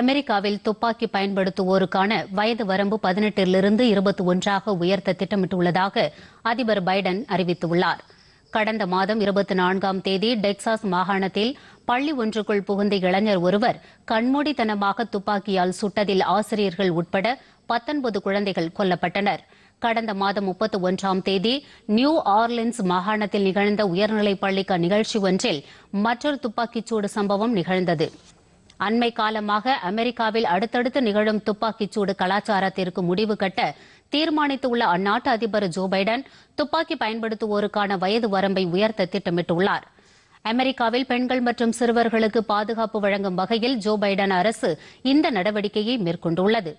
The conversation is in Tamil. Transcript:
அமெரிக்காவில் துப்பாக்கி பயன்படுத்துவோருக்கான வயது வரம்பு பதினெட்டிலிருந்து இருபத்தி ஒன்றாக உயர்த்த திட்டமிட்டுள்ளதாக அதிபர் பைடன் அறிவித்துள்ளார் கடந்த மாதம் இருபத்தி நான்காம் தேதி டெக்சாஸ் மாகாணத்தில் பள்ளி ஒன்றுக்குள் புகுந்த இளைஞர் ஒருவர் கண்மூடித்தனமாக துப்பாக்கியால் சுட்டதில் ஆசிரியர்கள் உட்பட பத்தொன்பது குழந்தைகள் கொல்லப்பட்டனர் கடந்த மாதம் முப்பத்தி ஒன்றாம் தேதி நியூ ஆர்லின்ஸ் மாகாணத்தில் நிகழ்ந்த உயர்நிலைப் பள்ளிக்கு நிகழ்ச்சி ஒன்றில் மற்றொரு துப்பாக்கிச்சூடு சம்பவம் நிகழ்ந்தது அண்மை காலமாக அமெரிக்காவில் அடுத்தடுத்து நிகழும் துப்பாக்கிச் சூடு கலாச்சாரத்திற்கு முடிவு கட்ட தீர்மானித்துள்ள அந்நாட்டு அதிபர் ஜோ பைடன் துப்பாக்கி பயன்படுத்துவோருக்கான வயது வரம்பை உயர்த்த திட்டமிட்டுள்ளார் அமெரிக்காவில் பெண்கள் மற்றும் சிறுவர்களுக்கு பாதுகாப்பு வழங்கும் வகையில் ஜோ பைடன் அரசு இந்த நடவடிக்கையை மேற்கொண்டுள்ளது